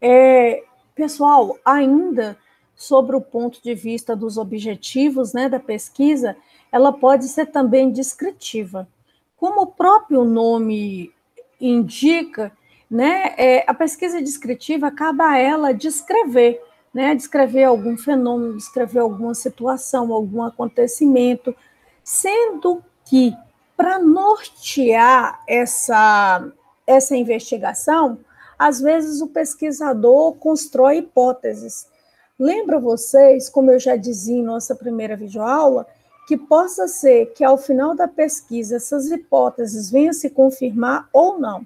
É, pessoal, ainda sobre o ponto de vista dos objetivos né, da pesquisa, ela pode ser também descritiva. Como o próprio nome indica, né, é, a pesquisa descritiva acaba ela descrever, né, descrever algum fenômeno, descrever alguma situação, algum acontecimento, sendo que para nortear essa, essa investigação, às vezes o pesquisador constrói hipóteses. Lembra vocês, como eu já dizia em nossa primeira videoaula, que possa ser que ao final da pesquisa essas hipóteses venham se confirmar ou não.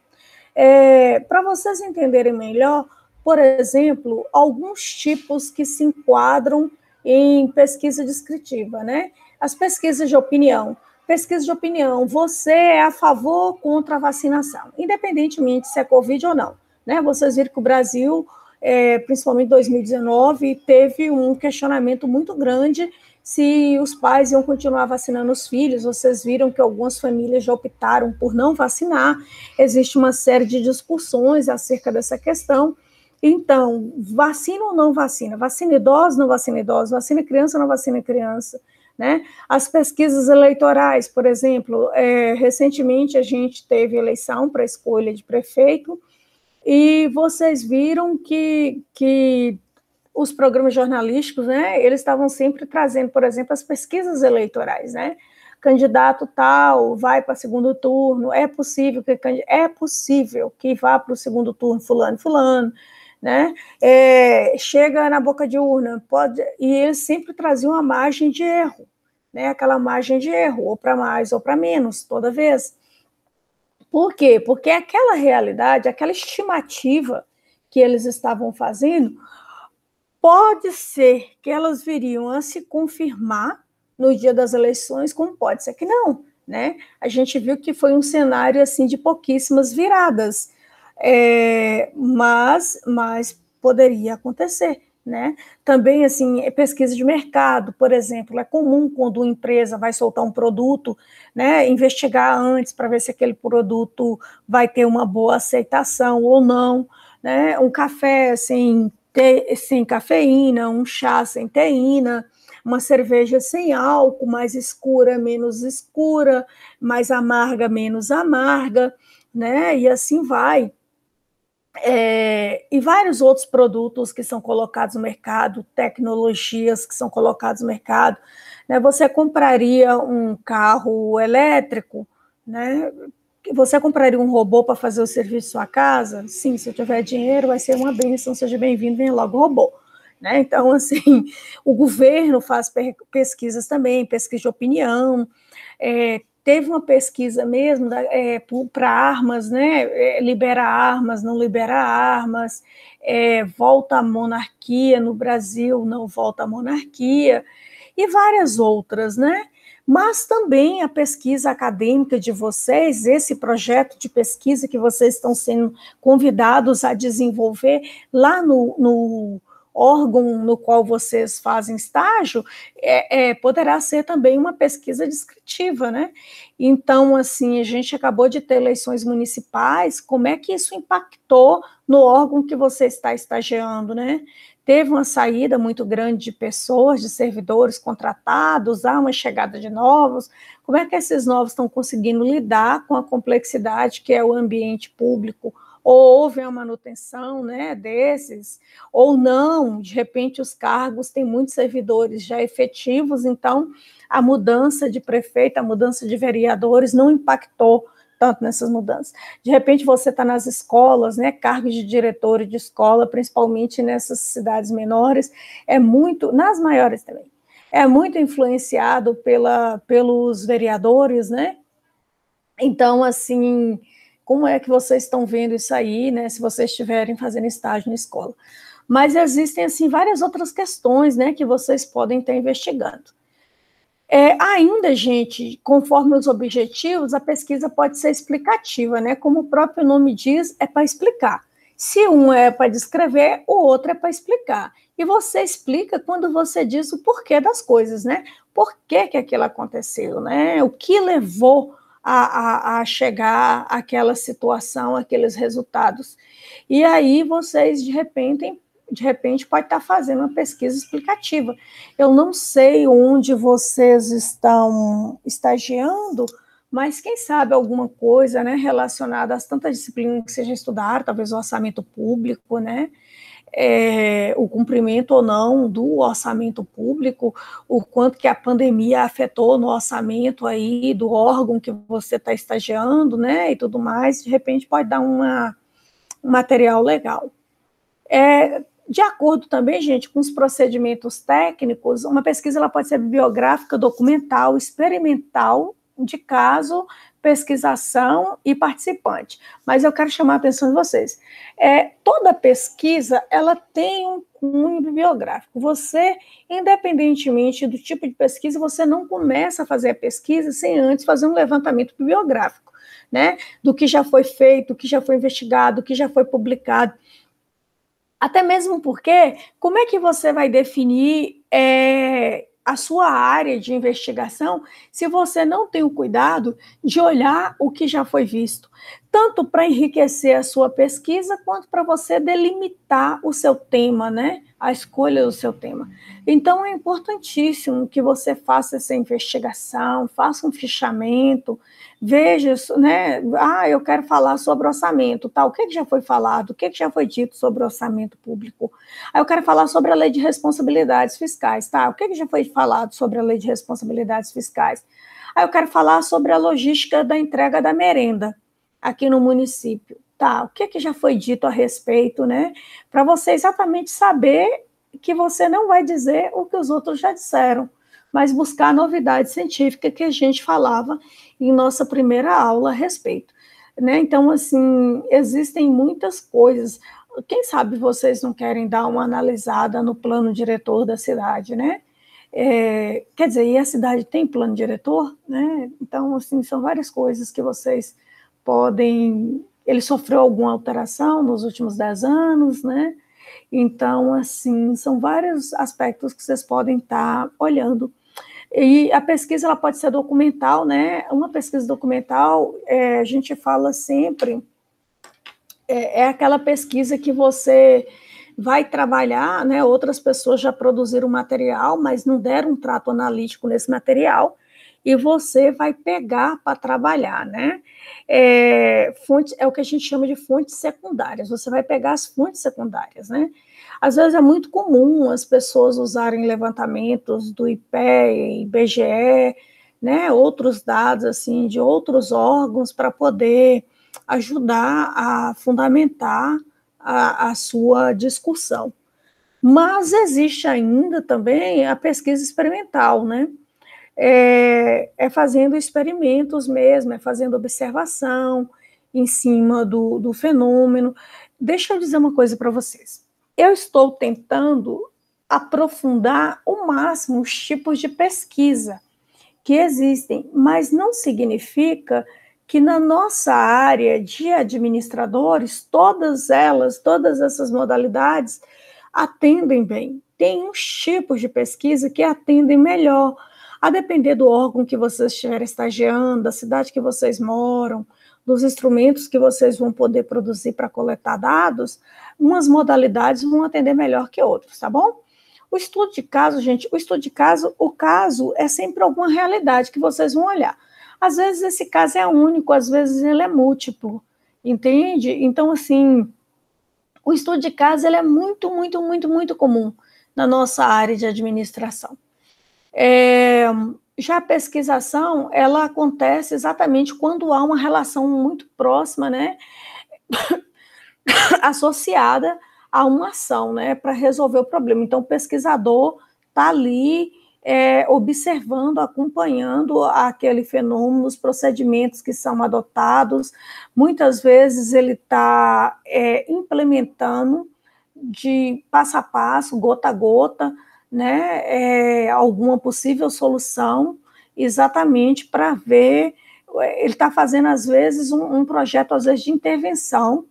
É, Para vocês entenderem melhor, por exemplo, alguns tipos que se enquadram em pesquisa descritiva, né? As pesquisas de opinião. Pesquisa de opinião, você é a favor ou contra a vacinação, independentemente se é Covid ou não. Né? Vocês viram que o Brasil, é, principalmente em 2019, teve um questionamento muito grande se os pais iam continuar vacinando os filhos. Vocês viram que algumas famílias já optaram por não vacinar. Existe uma série de discussões acerca dessa questão. Então, vacina ou não vacina? Vacina idosos, não vacina idosos? Vacina criança, não vacina criança? Né? As pesquisas eleitorais, por exemplo, é, recentemente a gente teve eleição para escolha de prefeito, e vocês viram que, que os programas jornalísticos, né, eles estavam sempre trazendo, por exemplo, as pesquisas eleitorais, né? Candidato tal vai para segundo turno, é possível que é possível que vá para o segundo turno fulano, fulano, né? É, chega na boca de urna, pode e eles sempre traziam uma margem de erro, né? Aquela margem de erro, ou para mais ou para menos, toda vez. Por quê? Porque aquela realidade, aquela estimativa que eles estavam fazendo, pode ser que elas viriam a se confirmar no dia das eleições, como pode ser que não, né? A gente viu que foi um cenário assim de pouquíssimas viradas, é, mas, mas poderia acontecer. Né? Também, assim, é pesquisa de mercado, por exemplo, é comum quando uma empresa vai soltar um produto, né, investigar antes para ver se aquele produto vai ter uma boa aceitação ou não, né? Um café sem, te, sem cafeína, um chá sem teína, uma cerveja sem álcool, mais escura, menos escura, mais amarga, menos amarga, né? E assim vai é, e vários outros produtos que são colocados no mercado, tecnologias que são colocadas no mercado. Né? Você compraria um carro elétrico, né? Você compraria um robô para fazer o serviço de sua casa? Sim, se eu tiver dinheiro, vai ser uma benção, seja bem-vindo, venha logo o robô. Né? Então, assim, o governo faz pesquisas também, pesquisa de opinião, é, Teve uma pesquisa mesmo é, para armas, né? É, liberar armas, não liberar armas, é, volta à monarquia no Brasil, não volta à monarquia, e várias outras, né? mas também a pesquisa acadêmica de vocês, esse projeto de pesquisa que vocês estão sendo convidados a desenvolver lá no, no órgão no qual vocês fazem estágio é, é, poderá ser também uma pesquisa descritiva, né? Então, assim, a gente acabou de ter eleições municipais, como é que isso impactou no órgão que você está estagiando, né? Teve uma saída muito grande de pessoas, de servidores contratados, há uma chegada de novos. Como é que esses novos estão conseguindo lidar com a complexidade que é o ambiente público? ou houve a manutenção né, desses, ou não, de repente os cargos têm muitos servidores já efetivos, então a mudança de prefeito, a mudança de vereadores não impactou tanto nessas mudanças. De repente você está nas escolas, né, cargos de diretor de escola, principalmente nessas cidades menores, é muito, nas maiores também, é muito influenciado pela, pelos vereadores, né? Então, assim, como é que vocês estão vendo isso aí, né? Se vocês estiverem fazendo estágio na escola. Mas existem assim várias outras questões, né, que vocês podem estar investigando. É, ainda, gente, conforme os objetivos, a pesquisa pode ser explicativa, né? Como o próprio nome diz, é para explicar. Se um é para descrever, o outro é para explicar. E você explica quando você diz o porquê das coisas, né? Por que, que aquilo aconteceu, né? O que levou a, a, a chegar àquela situação, aqueles resultados. E aí vocês, de repente, de repente pode estar tá fazendo uma pesquisa explicativa. Eu não sei onde vocês estão estagiando, mas quem sabe alguma coisa né, relacionada às tantas disciplinas que vocês já estudaram, talvez o orçamento público, né? é, o cumprimento ou não do orçamento público, o quanto que a pandemia afetou no orçamento aí do órgão que você está estagiando, né, e tudo mais, de repente pode dar uma, um material legal. É, de acordo também, gente, com os procedimentos técnicos, uma pesquisa ela pode ser bibliográfica, documental, experimental de caso, pesquisação e participante. Mas eu quero chamar a atenção de vocês. É, toda pesquisa ela tem um cunho bibliográfico. Você, independentemente do tipo de pesquisa, você não começa a fazer a pesquisa sem antes fazer um levantamento bibliográfico, né? Do que já foi feito, do que já foi investigado, do que já foi publicado. Até mesmo porque, como é que você vai definir é, a sua área de investigação se você não tem o cuidado de olhar o que já foi visto tanto para enriquecer a sua pesquisa, quanto para você delimitar o seu tema, né? A escolha do seu tema. Então, é importantíssimo que você faça essa investigação, faça um fichamento, veja, né? Ah, eu quero falar sobre orçamento, tá? O que, é que já foi falado? O que, é que já foi dito sobre orçamento público? Ah, eu quero falar sobre a lei de responsabilidades fiscais, tá? O que, é que já foi falado sobre a lei de responsabilidades fiscais? Aí ah, eu quero falar sobre a logística da entrega da merenda aqui no município. Tá, o que, é que já foi dito a respeito, né? Para você exatamente saber que você não vai dizer o que os outros já disseram, mas buscar a novidade científica que a gente falava em nossa primeira aula a respeito. Né? Então, assim, existem muitas coisas. Quem sabe vocês não querem dar uma analisada no plano diretor da cidade, né? É, quer dizer, e a cidade tem plano diretor, né? Então, assim, são várias coisas que vocês podem. Ele sofreu alguma alteração nos últimos dez anos, né? Então, assim, são vários aspectos que vocês podem estar tá olhando. E a pesquisa ela pode ser documental, né? Uma pesquisa documental, é, a gente fala sempre, é, é aquela pesquisa que você vai trabalhar, né? Outras pessoas já produziram material, mas não deram um trato analítico nesse material e você vai pegar para trabalhar, né? É, fonte, é o que a gente chama de fontes secundárias, você vai pegar as fontes secundárias, né? Às vezes é muito comum as pessoas usarem levantamentos do IPE, IBGE, né, outros dados assim de outros órgãos para poder ajudar a fundamentar a, a, sua discussão. Mas existe ainda também a pesquisa experimental, né? é, é fazendo experimentos mesmo, é fazendo observação em cima do, do fenômeno. Deixa eu dizer uma coisa para vocês. Eu estou tentando aprofundar o máximo os tipos de pesquisa que existem, mas não significa que na nossa área de administradores, todas elas, todas essas modalidades atendem bem. Tem uns tipos de pesquisa que atendem melhor, a depender do órgão que vocês estiverem estagiando, da cidade que vocês moram, dos instrumentos que vocês vão poder produzir para coletar dados, umas modalidades vão atender melhor que outras, tá bom? O estudo de caso, gente, o estudo de caso, o caso é sempre alguma realidade que vocês vão olhar. Às vezes esse caso é único, às vezes ele é múltiplo, entende? Então, assim, o estudo de caso ele é muito, muito, muito, muito comum na nossa área de administração. É, já a pesquisação, ela acontece exatamente quando há uma relação muito próxima, né, associada a uma ação, né, para resolver o problema. Então, o pesquisador está ali é, observando, acompanhando aquele fenômeno, os procedimentos que são adotados. Muitas vezes ele está é, implementando de passo a passo, gota a gota, né, é, alguma possível solução exatamente para ver. Ele está fazendo, às vezes, um, um, projeto às vezes, de intervenção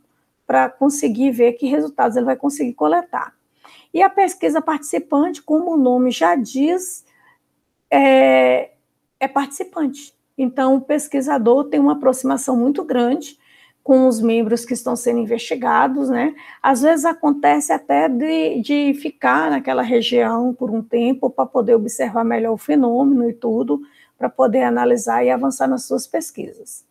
para conseguir ver que resultados ele vai conseguir coletar. E a pesquisa participante, como o nome já diz, é, é participante. Então, o pesquisador tem uma aproximação muito grande com os membros que estão sendo investigados, né? Às vezes acontece até de, de ficar naquela região por um tempo para poder observar melhor o fenômeno e tudo, para poder analisar e avançar nas suas pesquisas.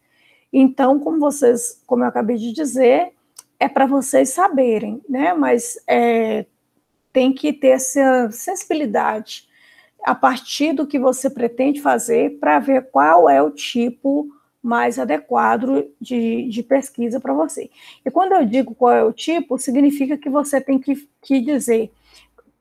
Então, como vocês, como eu acabei de dizer, é para vocês saberem, né? Mas é, tem que ter essa sensibilidade a partir do que você pretende fazer para ver qual é o tipo mais adequado de, de pesquisa para você. E quando eu digo qual é o tipo, significa que você tem que, que dizer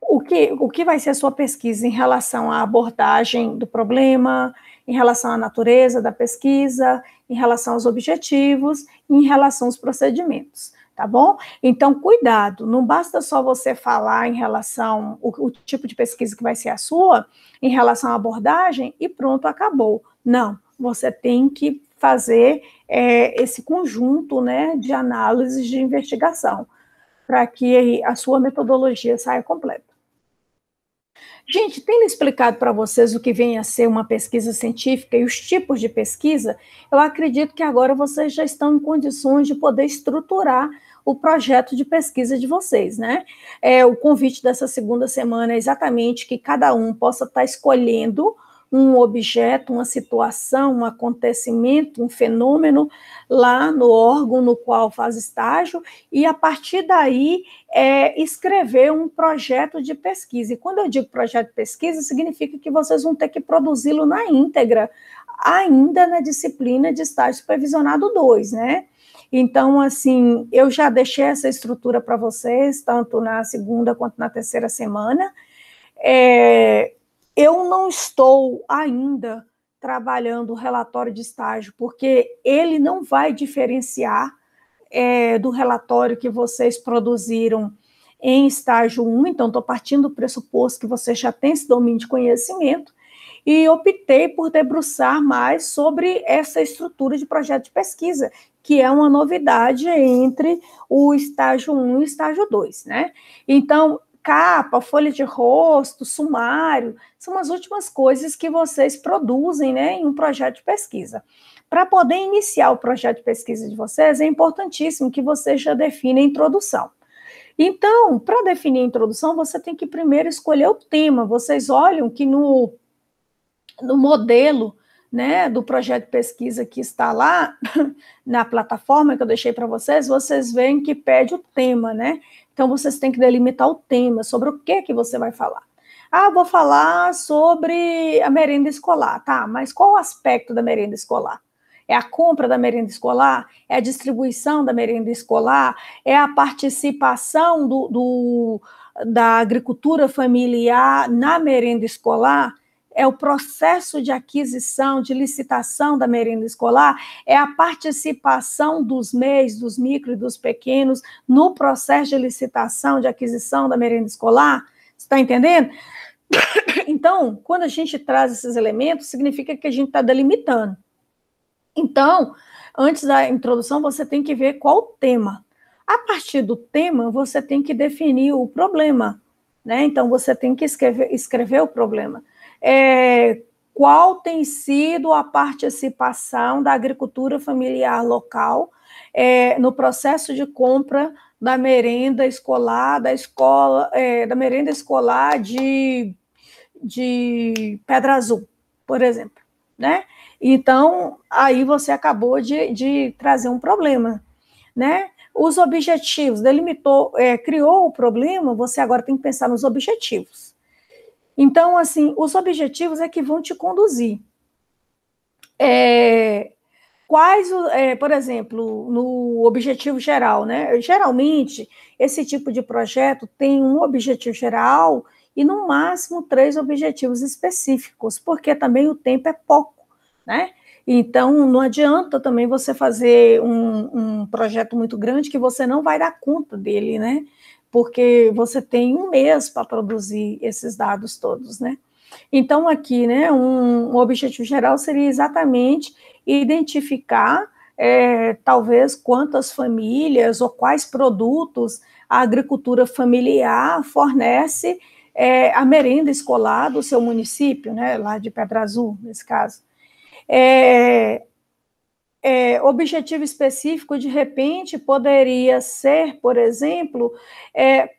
o que, o que vai ser a sua pesquisa em relação à abordagem do problema, em relação à natureza da pesquisa, em relação aos objetivos, em relação aos procedimentos, tá bom? Então, cuidado, não basta só você falar em relação o, o tipo de pesquisa que vai ser a sua, em relação à abordagem e pronto, acabou. Não, você tem que fazer é, esse conjunto né, de análises de investigação, para que a sua metodologia saia completa. Gente, tendo explicado para vocês o que vem a ser uma pesquisa científica e os tipos de pesquisa, eu acredito que agora vocês já estão em condições de poder estruturar o projeto de pesquisa de vocês, né? É, o convite dessa segunda semana é exatamente que cada um possa estar tá escolhendo um objeto, uma situação, um acontecimento, um fenômeno lá no órgão no qual faz estágio e a partir daí é, escrever um projeto de pesquisa. E quando eu digo projeto de pesquisa, significa que vocês vão ter que produzi-lo na íntegra, ainda na disciplina de estágio supervisionado 2, né? Então, assim, eu já deixei essa estrutura para vocês, tanto na segunda quanto na terceira semana. É, eu não estou ainda trabalhando o relatório de estágio, porque ele não vai diferenciar é, do relatório que vocês produziram em estágio 1, então estou partindo do pressuposto que você já tem esse domínio de conhecimento, e optei por debruçar mais sobre essa estrutura de projeto de pesquisa, que é uma novidade entre o estágio 1 e o estágio 2, né? Então, capa, folha de rosto, sumário, são as últimas coisas que vocês produzem né, em um projeto de pesquisa. Para poder iniciar o projeto de pesquisa de vocês, é importantíssimo que vocês já definem a introdução. Então, para definir a introdução, você tem que primeiro escolher o tema. Vocês olham que no, no modelo né, do projeto de pesquisa que está lá na plataforma que eu deixei para vocês, vocês veem que pede o tema, né? Então vocês têm que delimitar o tema, sobre o que que você vai falar. Ah, vou falar sobre a merenda escolar, tá? Mas qual o aspecto da merenda escolar? É a compra da merenda escolar? É a distribuição da merenda escolar? É a participação do, do da agricultura familiar na merenda escolar? é o processo de aquisição, de licitação da merenda escolar, é a participação dos MEIs, dos micro e dos pequenos no processo de licitação, de aquisição da merenda escolar. Está entendendo? Então, quando a gente traz esses elementos, significa que a gente está delimitando. Então, antes da introdução, você tem que ver qual o tema. A partir do tema, você tem que definir o problema. Né? Então, você tem que escrever, escrever o problema é, qual tem sido a participação da agricultura familiar local é, no processo de compra da merenda escolar, da escola, é, da merenda escolar de, de Pedra Azul, por exemplo, né? Então, aí você acabou de, de trazer um problema, né? Os objetivos, delimitou, é, criou o problema, você agora tem que pensar nos objetivos. Então, assim, os objetivos é que vão te conduzir. É, quais, é, por exemplo, no objetivo geral, né? Geralmente, esse tipo de projeto tem um objetivo geral e, no máximo, três objetivos específicos, porque também o tempo é pouco, né? Então, não adianta também você fazer um, um projeto muito grande que você não vai dar conta dele, né? porque você tem um mês para produzir esses dados todos, né? Então, aqui, né, um, um objetivo geral seria exatamente identificar, é, talvez, quantas famílias ou quais produtos a agricultura familiar fornece é, a merenda escolar do seu município, né, lá de Pedra Azul, nesse caso. É, é, objetivo específico, de repente, poderia ser, por exemplo, é,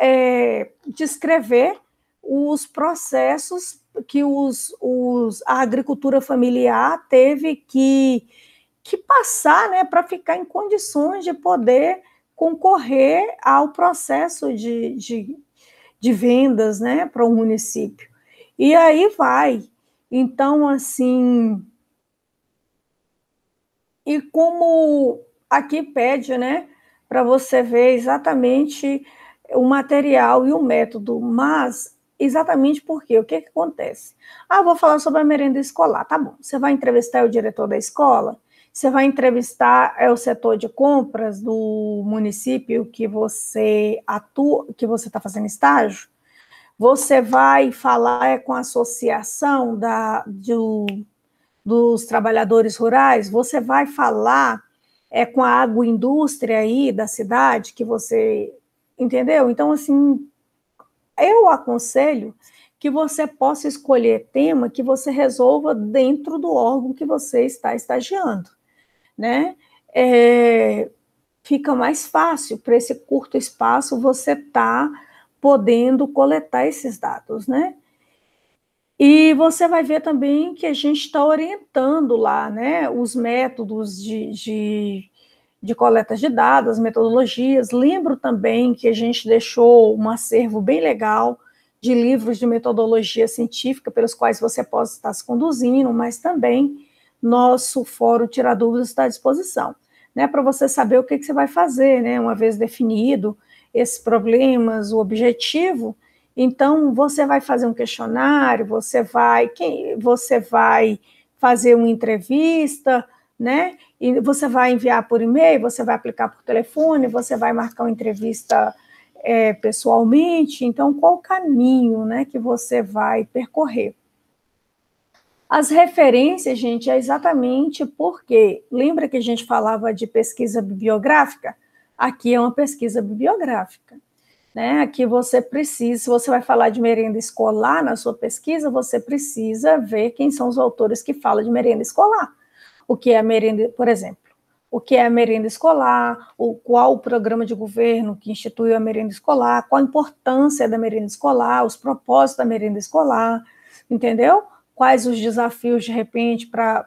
é, descrever os processos que os, os, a agricultura familiar teve que, que passar né, para ficar em condições de poder concorrer ao processo de, de, de vendas né, para o município. E aí vai. Então, assim, e como aqui pede, né, para você ver exatamente o material e o método, mas exatamente por quê? o que, que acontece? Ah, vou falar sobre a merenda escolar, tá bom? Você vai entrevistar o diretor da escola, você vai entrevistar é o setor de compras do município que você atua, que você está fazendo estágio. Você vai falar é, com a associação da, do, dos trabalhadores rurais, você vai falar é, com a agroindústria aí da cidade que você entendeu? Então, assim, eu aconselho que você possa escolher tema que você resolva dentro do órgão que você está estagiando, né? É, fica mais fácil para esse curto espaço você tá podendo coletar esses dados, né? E você vai ver também que a gente está orientando lá né, os métodos de, de, de coleta de dados, metodologias. Lembro também que a gente deixou um acervo bem legal de livros de metodologia científica pelos quais você pode estar se conduzindo, mas também nosso fórum Tirar Dúvidas está à disposição, né, para você saber o que, que você vai fazer, né, uma vez definido esses problemas, o objetivo, então, você vai fazer um questionário, você vai, quem, você vai fazer uma entrevista, né? E você vai enviar por e-mail, você vai aplicar por telefone, você vai marcar uma entrevista é, pessoalmente. Então, qual o caminho, né, que você vai percorrer? As referências, gente, é exatamente porque lembra que a gente falava de pesquisa bibliográfica? Aqui é uma pesquisa bibliográfica. Né? você precisa, se você vai falar de merenda escolar na sua pesquisa, você precisa ver quem são os autores que falam de merenda escolar. O que é merenda, por exemplo, o que é a merenda escolar, o, qual o programa de governo que instituiu a merenda escolar, qual a importância da merenda escolar, os propósitos da merenda escolar, entendeu? Quais os desafios, de repente, para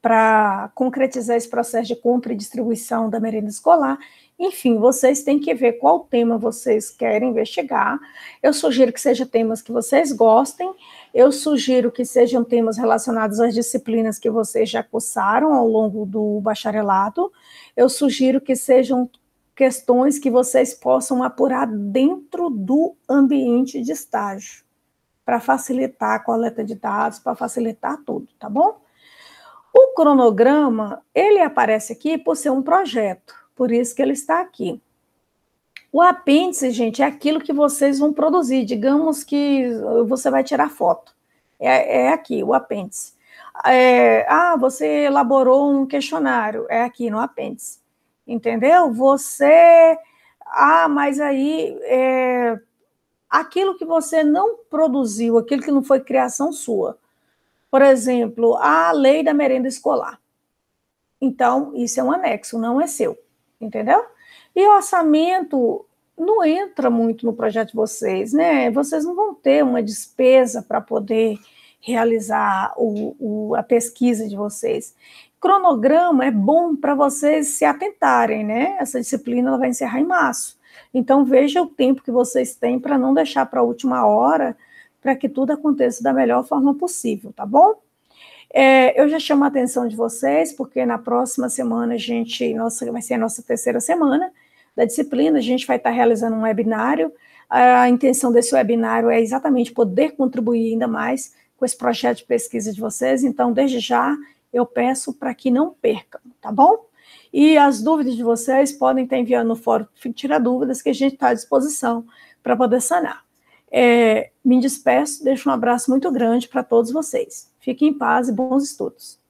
para concretizar esse processo de compra e distribuição da merenda escolar. Enfim, vocês têm que ver qual tema vocês querem investigar. Eu sugiro que sejam temas que vocês gostem. Eu sugiro que sejam temas relacionados às disciplinas que vocês já cursaram ao longo do bacharelado. Eu sugiro que sejam questões que vocês possam apurar dentro do ambiente de estágio, para facilitar a coleta de dados, para facilitar tudo, tá bom? O cronograma, ele aparece aqui por ser um projeto. Por isso que ele está aqui. O apêndice, gente, é aquilo que vocês vão produzir. Digamos que você vai tirar foto. É, é aqui, o apêndice. É, ah, você elaborou um questionário. É aqui no apêndice. Entendeu? Você. Ah, mas aí. É, aquilo que você não produziu, aquilo que não foi criação sua. Por exemplo, a lei da merenda escolar. Então, isso é um anexo, não é seu entendeu? E orçamento não entra muito no projeto de vocês, né? Vocês não vão ter uma despesa para poder realizar o, o, a pesquisa de vocês. Cronograma é bom para vocês se atentarem, né? Essa disciplina ela vai encerrar em março. Então veja o tempo que vocês têm para não deixar para a última hora, para que tudo aconteça da melhor forma possível, tá bom? É, eu já chamo a atenção de vocês, porque na próxima semana a gente, nossa, vai ser a nossa terceira semana da disciplina, a gente vai estar realizando um webinário. A intenção desse webinário é exatamente poder contribuir ainda mais com esse projeto de pesquisa de vocês, então, desde já, eu peço para que não percam, tá bom? E as dúvidas de vocês podem estar enviando no fórum Tira Dúvidas, que a gente está à disposição para poder sanar. É, me despeço, deixo um abraço muito grande para todos vocês. Fique em paz e bons estudos.